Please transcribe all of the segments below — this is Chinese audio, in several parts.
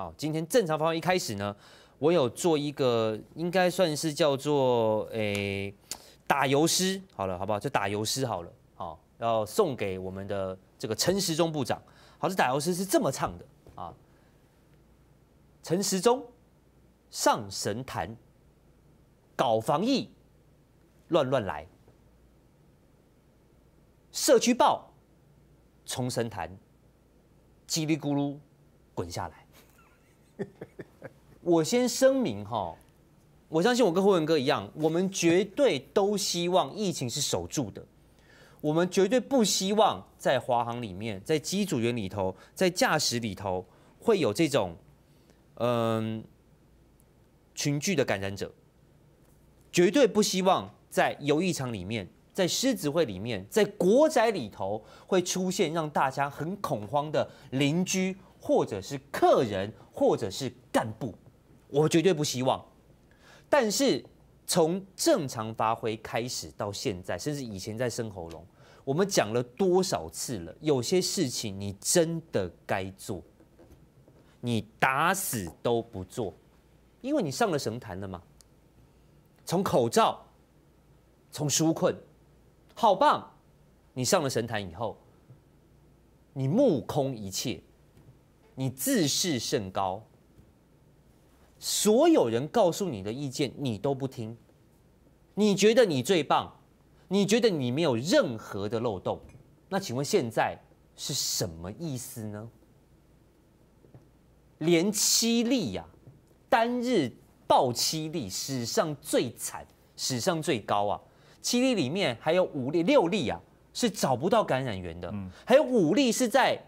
好，今天正常方法一开始呢，我有做一个应该算是叫做诶打油诗，好了，好不好？就打油诗好了，好，要送给我们的这个陈时中部长。好这打油诗是这么唱的啊，陈时中上神坛搞防疫乱乱来，社区报从神坛叽里咕噜滚下来。我先声明哈，我相信我跟霍文哥一样，我们绝对都希望疫情是守住的。我们绝对不希望在华航里面、在机组员里头、在驾驶里头会有这种嗯群聚的感染者。绝对不希望在游艺场里面、在狮子会里面、在国宅里头会出现让大家很恐慌的邻居。或者是客人，或者是干部，我绝对不希望。但是从正常发挥开始到现在，甚至以前在生喉咙，我们讲了多少次了？有些事情你真的该做，你打死都不做，因为你上了神坛了嘛。从口罩，从纾困，好棒！你上了神坛以后，你目空一切。你自视甚高，所有人告诉你的意见你都不听，你觉得你最棒，你觉得你没有任何的漏洞，那请问现在是什么意思呢？连七例呀，单日爆七例，史上最惨，史上最高啊！七例里面还有五例六例啊，是找不到感染源的，还有五例是在。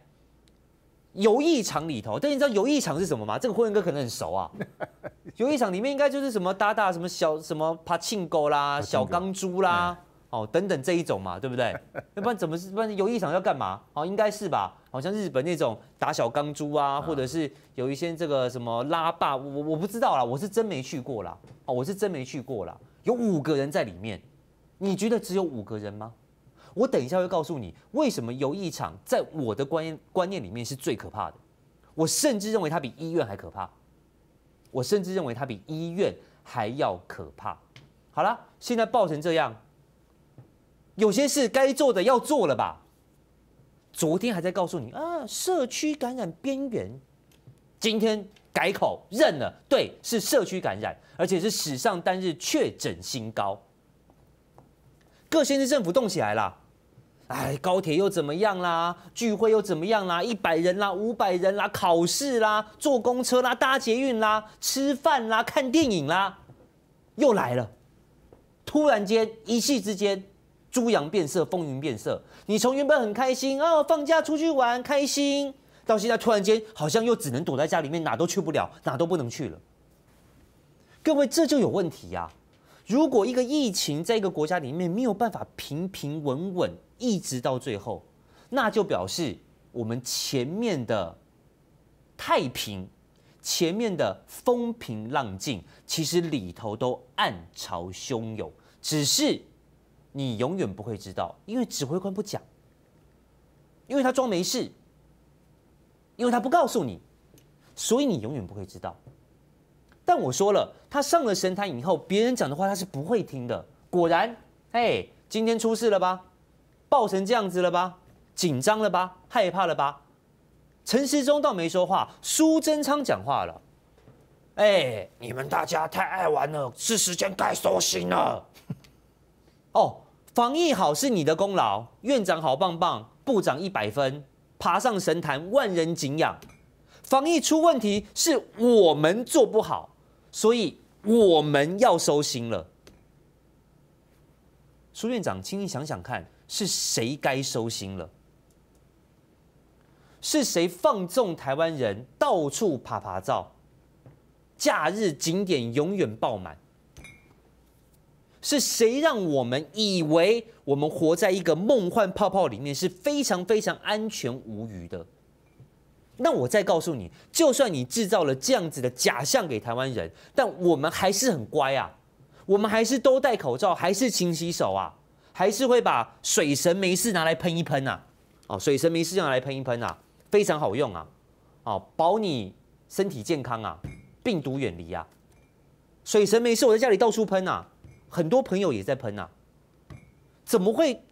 游艺场里头，但你知道游艺场是什么吗？这个辉文哥可能很熟啊。游艺场里面应该就是什么搭搭什么小什么爬庆狗啦，小钢珠啦，哦等等这一种嘛，对不对？要不然怎么是？不然游艺场要干嘛？哦，应该是吧。好像日本那种打小钢珠啊，或者是有一些这个什么拉霸，我我不知道啦，我是真没去过啦。哦，我是真没去过啦。有五个人在里面，你觉得只有五个人吗？我等一下会告诉你为什么游艺场在我的观念观念里面是最可怕的，我甚至认为它比医院还可怕，我甚至认为它比医院还要可怕。好了，现在爆成这样，有些事该做的要做了吧。昨天还在告诉你啊，社区感染边缘，今天改口认了，对，是社区感染，而且是史上单日确诊新高。各县市政府动起来了。哎，高铁又怎么样啦？聚会又怎么样啦？一百人啦，五百人啦，考试啦，坐公车啦，搭捷运啦，吃饭啦，看电影啦，又来了！突然间，一气之间，猪羊变色，风云变色。你从原本很开心哦，放假出去玩，开心，到现在突然间，好像又只能躲在家里面，哪都去不了，哪都不能去了。各位，这就有问题呀！如果一个疫情在一个国家里面没有办法平平稳稳一直到最后，那就表示我们前面的太平，前面的风平浪静，其实里头都暗潮汹涌，只是你永远不会知道，因为指挥官不讲，因为他装没事，因为他不告诉你，所以你永远不会知道。但我说了，他上了神坛以后，别人讲的话他是不会听的。果然，哎，今天出事了吧？爆成这样子了吧？紧张了吧？害怕了吧？陈时中倒没说话，苏贞昌讲话了。哎，你们大家太爱玩了，是时间该收心了。哦，防疫好是你的功劳，院长好棒棒，部长一百分，爬上神坛万人敬仰。防疫出问题是我们做不好。所以我们要收心了，苏院长，请你想想看，是谁该收心了？是谁放纵台湾人到处爬爬照，假日景点永远爆满？是谁让我们以为我们活在一个梦幻泡泡里面，是非常非常安全无虞的？那我再告诉你，就算你制造了这样子的假象给台湾人，但我们还是很乖啊，我们还是都戴口罩，还是勤洗手啊，还是会把水神没事拿来喷一喷啊，哦，水神没事拿来喷一喷啊，非常好用啊，哦，保你身体健康啊，病毒远离啊，水神没事我在家里到处喷啊，很多朋友也在喷啊，怎么会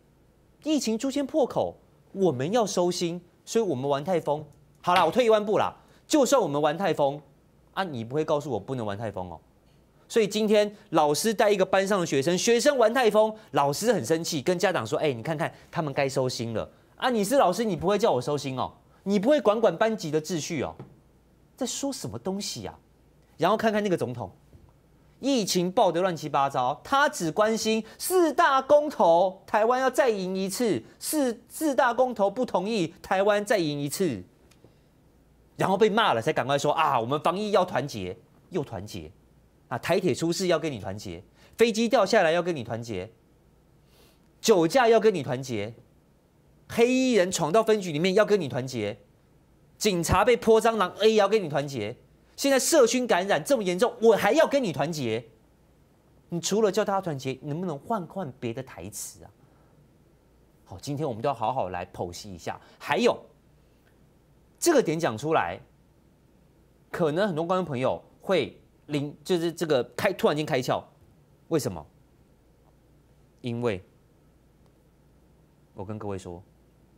疫情出现破口？我们要收心，所以我们玩太疯。好了，我退一万步啦，就算我们玩太疯，啊，你不会告诉我不能玩太疯哦。所以今天老师带一个班上的学生，学生玩太疯，老师很生气，跟家长说：“哎，你看看他们该收心了啊！”你是老师，你不会叫我收心哦，你不会管管班级的秩序哦，在说什么东西呀？然后看看那个总统，疫情爆的乱七八糟，他只关心四大公投，台湾要再赢一次，四四大公投不同意，台湾再赢一次。然后被骂了，才赶快说啊，我们防疫要团结，又团结，啊，台铁出事要跟你团结，飞机掉下来要跟你团结，酒驾要跟你团结，黑衣人闯到分局里面要跟你团结，警察被泼蟑螂 A 要跟你团结，现在社区感染这么严重，我还要跟你团结，你除了叫大家团结，能不能换换别的台词啊？好，今天我们要好好来剖析一下，还有。这个点讲出来，可能很多观众朋友会灵，就是这个开突然间开窍，为什么？因为，我跟各位说，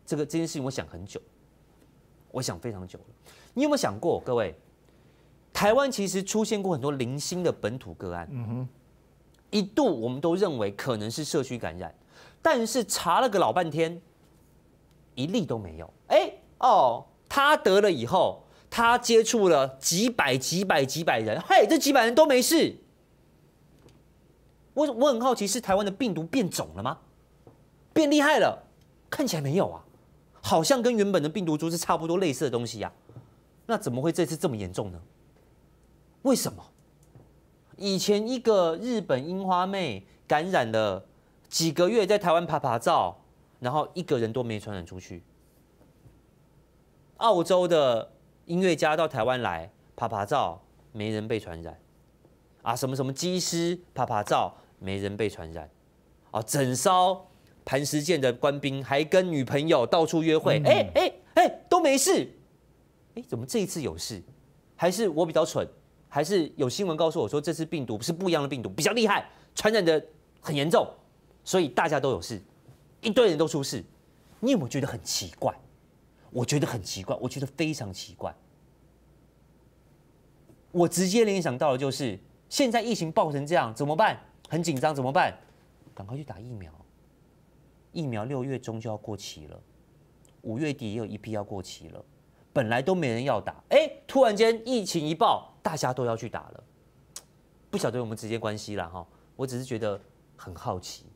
这个这件事情我想很久，我想非常久了。你有没有想过，各位，台湾其实出现过很多零星的本土个案，嗯哼，一度我们都认为可能是社区感染，但是查了个老半天，一例都没有。哎，哦。他得了以后，他接触了几百几百几百人，嘿，这几百人都没事。我我很好奇，是台湾的病毒变种了吗？变厉害了？看起来没有啊，好像跟原本的病毒株是差不多类似的东西呀。那怎么会这次这么严重呢？为什么？以前一个日本樱花妹感染了，几个月在台湾拍拍照，然后一个人都没传染出去。澳洲的音乐家到台湾来拍拍照，没人被传染啊！什么什么机师拍拍照，没人被传染啊！整艘磐石舰的官兵还跟女朋友到处约会，哎哎哎，都没事。哎，怎么这一次有事？还是我比较蠢？还是有新闻告诉我说这次病毒是不一样的病毒，比较厉害，传染的很严重，所以大家都有事，一堆人都出事。你有没有觉得很奇怪？我觉得很奇怪，我觉得非常奇怪。我直接联想到的就是现在疫情爆成这样，怎么办？很紧张，怎么办？赶快去打疫苗。疫苗六月中就要过期了，五月底也有一批要过期了。本来都没人要打，哎，突然间疫情一爆，大家都要去打了。不晓得有没直接关系了哈，我只是觉得很好奇。